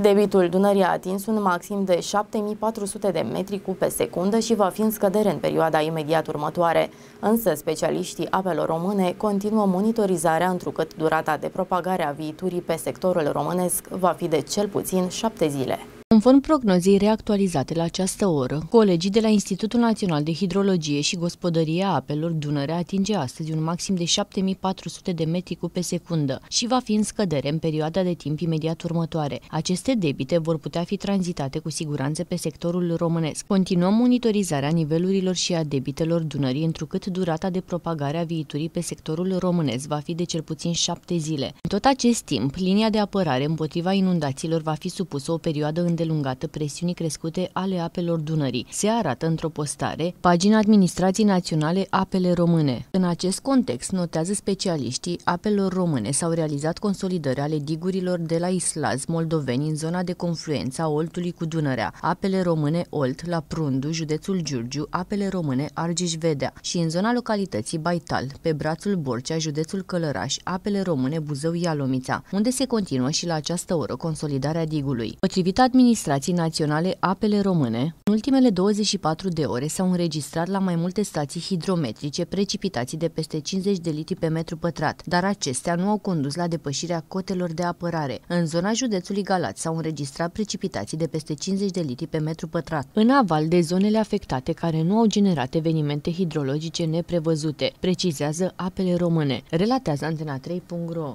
Debitul Dunării a atins un maxim de 7400 de metri cu pe secundă și va fi în scădere în perioada imediat următoare. Însă, specialiștii apelor române continuă monitorizarea întrucât durata de propagare a viiturii pe sectorul românesc va fi de cel puțin șapte zile. Conform prognozei reactualizate la această oră, colegii de la Institutul Național de Hidrologie și Gospodărie a Apelor Dunăre atinge astăzi un maxim de 7400 de metri cu pe secundă și va fi în scădere în perioada de timp imediat următoare. Aceste debite vor putea fi tranzitate cu siguranță pe sectorul românesc. Continuăm monitorizarea nivelurilor și a debitelor Dunării, întrucât durata de propagare a viitorii pe sectorul românesc va fi de cel puțin șapte zile. În tot acest timp, linia de apărare împotriva inundațiilor va fi supusă o perioadă în îndelungată presiunii crescute ale apelor Dunării. Se arată într-o postare pagina Administrației Naționale Apele Române. În acest context, notează specialiștii, apelor române s-au realizat consolidări ale digurilor de la Islaz, Moldoveni, în zona de confluență a Oltului cu Dunărea, apele române Olt, la Prundu, județul Giurgiu, apele române Argeș-Vedea și în zona localității Baital, pe brațul Borcea, județul Călăraș, apele române Buzău-Ialomița, unde se continuă și la această oră consolidarea digului. Potrivit administrației, Administrații Naționale Apele Române, în ultimele 24 de ore s-au înregistrat la mai multe stații hidrometrice precipitații de peste 50 de litri pe metru pătrat, dar acestea nu au condus la depășirea cotelor de apărare. În zona județului Galați s-au înregistrat precipitații de peste 50 de litri pe metru pătrat. În aval de zonele afectate care nu au generat evenimente hidrologice neprevăzute, precizează Apele Române, relatează Antena 3.ro.